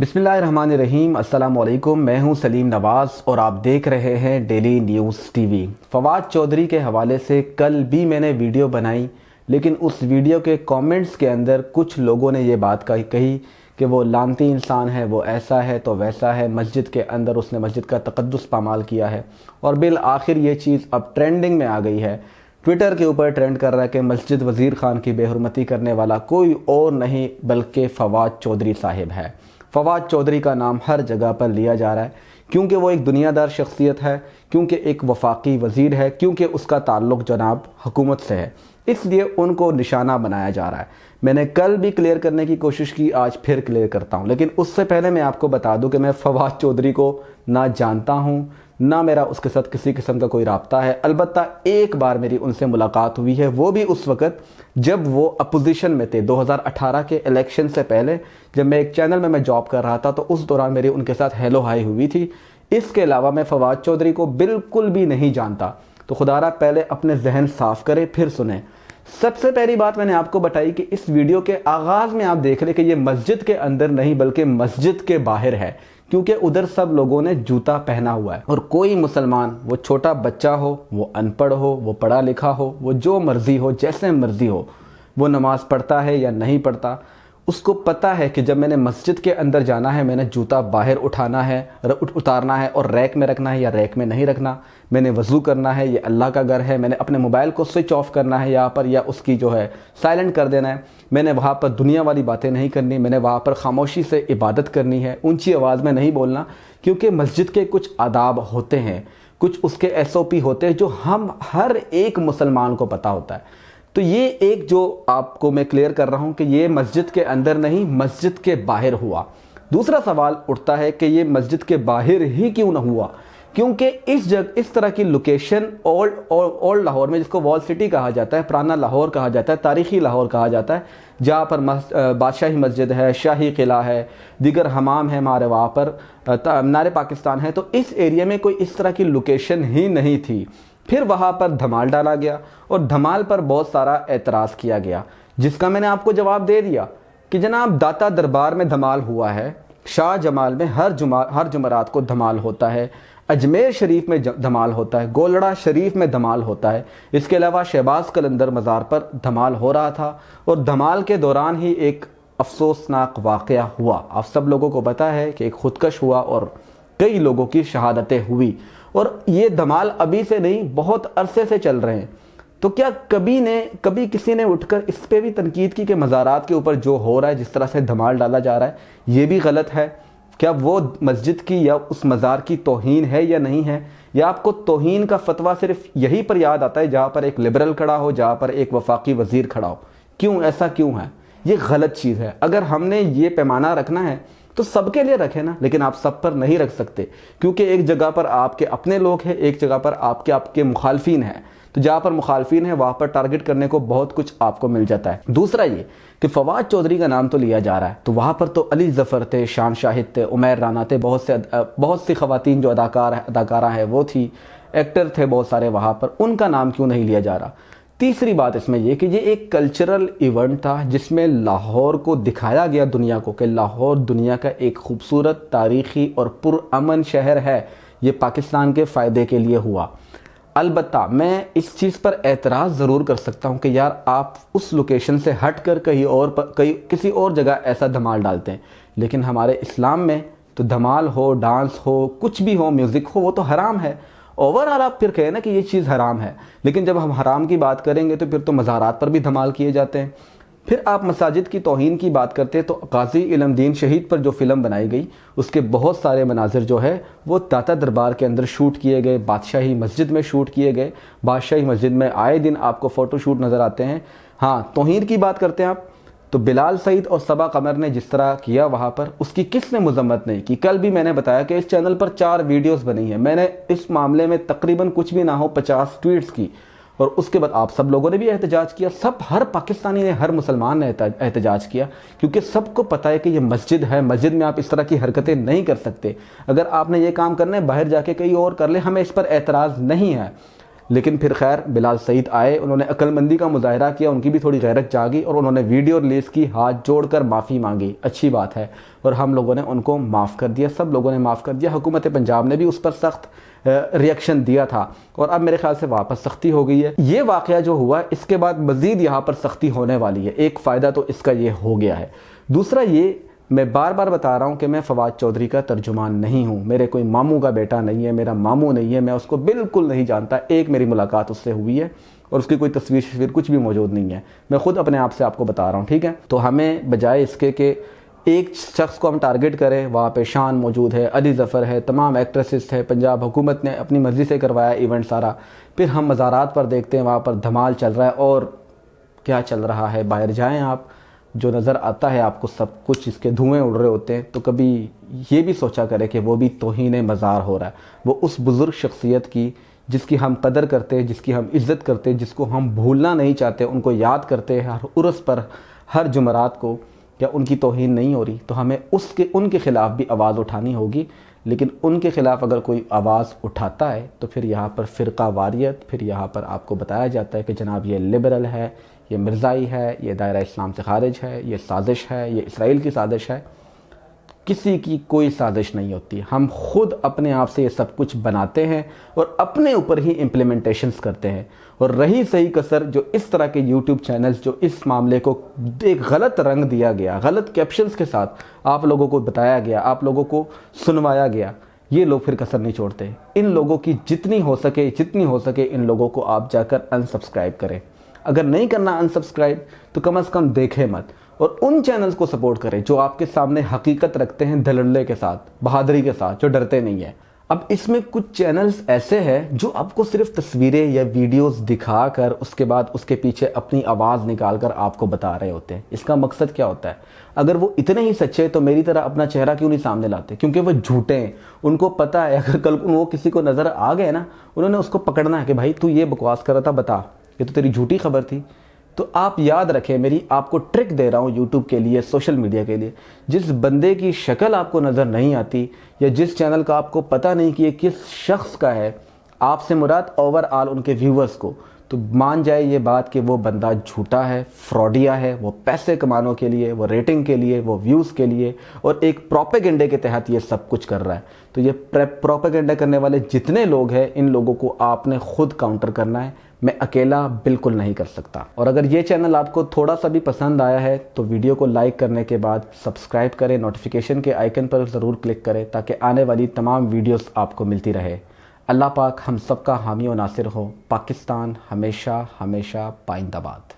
बिसमीम अल्लाम मैं हूं सलीम नवाज़ और आप देख रहे हैं daily news TV Fawad Chaudhry के हवाले से कल भी मैंने वीडियो बनाई लेकिन उस वीडियो के कमेंट्स के अंदर कुछ लोगों ने ये बात कही कि वो लानती इंसान है वो ऐसा है तो वैसा है मस्जिद के अंदर उसने मस्जिद का तकदस पामाल किया है और बिल आखिर ये चीज़ अब ट्रेंडिंग में आ गई है ट्विटर के ऊपर ट्रेंड कर रहा है कि मस्जिद वज़ीर ख़ान की बेहरमती करने वाला कोई और नहीं बल्कि फवाद चौधरी साहिब है फवाद चौधरी का नाम हर जगह पर लिया जा रहा है क्योंकि वो एक दुनियादार शख्सियत है क्योंकि एक वफाकी वजीर है क्योंकि उसका ताल्लुक जनाब हुकूमत से है इसलिए उनको निशाना बनाया जा रहा है मैंने कल भी क्लियर करने की कोशिश की आज फिर क्लियर करता हूँ लेकिन उससे पहले मैं आपको बता दूँ कि मैं फवाद चौधरी को ना जानता हूँ ना मेरा उसके साथ किसी किस्म का कोई रबता है अलबत् एक बार मेरी उनसे मुलाकात हुई है वो भी उस वक़्त जब वो अपोजिशन में थे 2018 के इलेक्शन से पहले जब मैं एक चैनल में मैं जॉब कर रहा था तो उस दौरान मेरी उनके साथ हेलो हाई हुई थी इसके अलावा मैं फवाद चौधरी को बिल्कुल भी नहीं जानता तो खुदारा पहले अपने जहन साफ़ करें फिर सुने सबसे पहली बात मैंने आपको बताई कि इस वीडियो के आगाज़ में आप देख लें कि ये मस्जिद के अंदर नहीं बल्कि मस्जिद के बाहर है क्योंकि उधर सब लोगों ने जूता पहना हुआ है और कोई मुसलमान वो छोटा बच्चा हो वो अनपढ़ हो वो पढ़ा लिखा हो वो जो मर्जी हो जैसे मर्जी हो वो नमाज़ पढ़ता है या नहीं पढ़ता उसको पता है कि जब मैंने मस्जिद के अंदर जाना है मैंने जूता बाहर उठाना है उतारना है और रैक में रखना है या रैक में नहीं रखना मैंने वज़ू करना है ये अल्लाह का घर है मैंने अपने मोबाइल को स्विच ऑफ करना है यहाँ पर या उसकी जो है साइलेंट कर देना है मैंने वहाँ पर दुनिया वाली बातें नहीं करनी मैंने वहाँ पर खामोशी से इबादत करनी है ऊंची आवाज़ में नहीं बोलना क्योंकि मस्जिद के कुछ आदाब होते हैं कुछ उसके एस होते हैं जो हम हर एक मुसलमान को पता होता है तो ये एक जो आपको मैं क्लियर कर रहा हूं कि ये मस्जिद के अंदर नहीं मस्जिद के बाहर हुआ दूसरा सवाल उठता है कि ये मस्जिद के बाहर ही क्यों ना हुआ क्योंकि इस जगह इस तरह की लोकेशन ओल्ड ओल्ड लाहौर में जिसको वॉल सिटी कहा जाता है पुराना लाहौर कहा जाता है तारीखी लाहौर कहा जाता है जहाँ पर बादशाही मस्जिद है शाही किला है दीगर हमाम है हमारे वहाँ पर नारे पाकिस्तान है तो इस एरिया में कोई इस तरह की लोकेशन ही नहीं थी फिर वहाँ पर धमाल डाला गया और धमाल पर बहुत सारा एतराज़ किया गया जिसका मैंने आपको जवाब दे दिया कि जनाब दाता दरबार में धमाल हुआ है शाह जमाल में हर जुमा हर जुमरात को धमाल होता है अजमेर शरीफ में धमाल होता है गोलड़ा शरीफ में धमाल होता है इसके अलावा शहबाज कलंदर मज़ार पर धमाल हो रहा था और धमाल के दौरान ही एक अफसोसनाक वाक़ हुआ आप सब लोगों को पता है कि एक खुदकश हुआ और कई लोगों की शहादतें हुई और ये धमाल अभी से नहीं बहुत अरसे से चल रहे हैं तो क्या कभी ने कभी किसी ने उठकर इस पर भी तनकीद की कि मज़ारात के ऊपर जो हो रहा है जिस तरह से धमाल डाला जा रहा है ये भी गलत है क्या वो मस्जिद की या उस मज़ार की तोहन है या नहीं है या आपको तोहन का फतवा सिर्फ यहीं पर याद आता है जहाँ पर एक लिबरल खड़ा हो जहाँ पर एक वफाकी वजीर खड़ा हो क्यों ऐसा क्यों है ये गलत चीज़ है अगर हमने ये पैमाना रखना है तो सबके लिए रखे ना लेकिन आप सब पर नहीं रख सकते क्योंकि एक जगह पर आपके अपने लोग हैं एक जगह पर आपके आपके मुखालफिन हैं तो जहाँ पर मुखालफिन है वहाँ पर टारगेट करने को बहुत कुछ आपको मिल जाता है दूसरा ये कि फवाद चौधरी का नाम तो लिया जा रहा है तो वहाँ पर तो अली जफ़र थे शान शाहिद थे उमैर राना थे बहुत से बहुत सी खातन जो अदाकार अदाकारा है वो थी एक्टर थे बहुत सारे वहाँ पर उनका नाम क्यों नहीं लिया जा रहा तीसरी बात इसमें यह कि ये एक कल्चरल इवेंट था जिसमें लाहौर को दिखाया गया दुनिया को कि लाहौर दुनिया का एक खूबसूरत तारीखी और पुरअमन शहर है ये पाकिस्तान के फ़ायदे के लिए हुआ अलबत् मैं इस चीज़ पर एतराज़ ज़रूर कर सकता हूँ कि यार आप उस लोकेशन से हट कर कहीं और पर कहीं किसी और जगह ऐसा धमाल डालते हैं लेकिन हमारे इस्लाम में तो धमाल हो डांस हो कुछ भी हो म्यूज़िक हो वो तो हराम है ओवरऑल आप फिर कहें ना कि ये चीज़ हराम है लेकिन जब हम हराम की बात करेंगे तो फिर तो मज़ारात पर भी धमाल किए जाते हैं फिर आप मसाजिद की तोहन की बात करते हैं तो काजी इलमदीन शहीद पर जो फ़िल्म बनाई गई उसके बहुत सारे मनाजिर जो है वो ताता दरबार के अंदर शूट किए गए बादशाही मस्जिद में शूट किए गए बादशाही मस्जिद में आए दिन आपको फ़ोटो शूट नज़र आते हैं हाँ तोहन की बात करते हैं आप तो बिलाल सईद और सबा कमर ने जिस तरह किया वहाँ पर उसकी किसने मजम्मत नहीं की कल भी मैंने बताया कि इस चैनल पर चार वीडियोस बनी है मैंने इस मामले में तकरीबन कुछ भी ना हो पचास ट्वीट्स की और उसके बाद आप सब लोगों ने भी एहतजाज किया सब हर पाकिस्तानी ने हर मुसलमान ने एहतजाज किया क्योंकि सबको पता है कि ये मस्जिद है मस्जिद में आप इस तरह की हरकतें नहीं कर सकते अगर आपने ये काम करना है बाहर जाके कहीं और कर ले हमें इस पर एतराज़ नहीं है लेकिन फिर खैर बिलाल सईद आए उन्होंने अक्लमंदी का मुजाहरा किया उनकी भी थोड़ी गैरत जागी और उन्होंने वीडियो रिलीज़ की हाथ जोड़कर माफ़ी मांगी अच्छी बात है और हम लोगों ने उनको माफ़ कर दिया सब लोगों ने माफ़ कर दिया हुकूमत पंजाब ने भी उस पर सख्त रिएक्शन दिया था और अब मेरे ख्याल से वापस सख्ती हो गई है ये वाक़ जो हुआ इसके बाद मज़ीद यहाँ पर सख्ती होने वाली है एक फ़ायदा तो इसका ये हो गया है दूसरा ये मैं बार बार बता रहा हूँ कि मैं फवाद चौधरी का तर्जुमान नहीं हूँ मेरे कोई मामू का बेटा नहीं है मेरा मामू नहीं है मैं उसको बिल्कुल नहीं जानता एक मेरी मुलाकात उससे हुई है और उसकी कोई तस्वीर तस्वीर कुछ भी मौजूद नहीं है मैं खुद अपने आप से आपको बता रहा हूँ ठीक है तो हमें बजाय इसके कि एक शख्स को हम टारगेट करें वहाँ पे शान मौजूद है अली ज़फ़र है तमाम एक्ट्रेसिस है पंजाब हुकूमत ने अपनी मर्ज़ी से करवाया इवेंट सारा फिर हम मज़ारात पर देखते हैं वहाँ पर धमाल चल रहा है और क्या चल रहा है बाहर जाएं आप जो नज़र आता है आपको सब कुछ इसके धुएं उड़ रहे होते हैं तो कभी ये भी सोचा करें कि वो भी तोहन मज़ार हो रहा है वो उस बुज़ुर्ग शख्सियत की जिसकी हम कदर करते हैं जिसकी हम इज़्ज़त करते हैं जिसको हम भूलना नहीं चाहते उनको याद करते हैं हर उर्स पर हर जुमरात को या उनकी तोहन नहीं हो रही तो हमें उसके उनके ख़िलाफ़ भी आवाज़ उठानी होगी लेकिन उनके ख़िलाफ़ अगर कोई आवाज़ उठाता है तो फिर यहाँ पर फ़िरका वारियत फिर यहाँ पर आपको बताया जाता है कि जनाब ये लिबरल है ये मिर्ज़ाई है ये दायरा इस्लाम से खारिज है ये साजिश है ये इसराइल की साजिश है किसी की कोई साजिश नहीं होती हम खुद अपने आप से ये सब कुछ बनाते हैं और अपने ऊपर ही इम्प्लीमेंटेशंस करते हैं और रही सही कसर जो इस तरह के यूट्यूब चैनल्स जो इस मामले को एक गलत रंग दिया गया गलत कैप्शंस के साथ आप लोगों को बताया गया आप लोगों को सुनवाया गया ये लोग फिर कसर नहीं छोड़ते इन लोगों की जितनी हो सके जितनी हो सके इन लोगों को आप जाकर अनसब्सक्राइब करें अगर नहीं करना अनसब्सक्राइब तो कम अज़ कम देखें मत और उन चैनल्स को सपोर्ट करें जो आपके सामने हकीकत रखते हैं धलल्ले के साथ बहादुरी के साथ जो डरते नहीं है अब इसमें कुछ चैनल्स ऐसे हैं जो आपको सिर्फ तस्वीरें या वीडियोस दिखाकर उसके बाद उसके पीछे अपनी आवाज़ निकाल कर आपको बता रहे होते हैं इसका मकसद क्या होता है अगर वो इतने ही सच्चे तो मेरी तरह अपना चेहरा क्यों नहीं सामने लाते क्योंकि वो झूठे हैं उनको पता है अगर कल वो किसी को नज़र आ गए ना उन्होंने उसको पकड़ना है कि भाई तू ये बकवास कर रहा था बता ये तो तेरी झूठी खबर थी तो आप याद रखें मेरी आपको ट्रिक दे रहा हूँ यूट्यूब के लिए सोशल मीडिया के लिए जिस बंदे की शक्ल आपको नज़र नहीं आती या जिस चैनल का आपको पता नहीं कि ये किस शख्स का है आपसे मुराद ओवरऑल उनके व्यूवर्स को तो मान जाए ये बात कि वो बंदा झूठा है फ्रॉडिया है वो पैसे कमानों के लिए वो रेटिंग के लिए वो व्यूज़ के लिए और एक प्रोपेगेंडे के तहत ये सब कुछ कर रहा है तो ये प्रोपेगेंडा करने वाले जितने लोग हैं इन लोगों को आपने खुद काउंटर करना है मैं अकेला बिल्कुल नहीं कर सकता और अगर ये चैनल आपको थोड़ा सा भी पसंद आया है तो वीडियो को लाइक करने के बाद सब्सक्राइब करें नोटिफिकेशन के आइकन पर ज़रूर क्लिक करें ताकि आने वाली तमाम वीडियोस आपको मिलती रहे अल्लाह पाक हम सबका हामी और नासिर हो पाकिस्तान हमेशा हमेशा पाइंदाबाद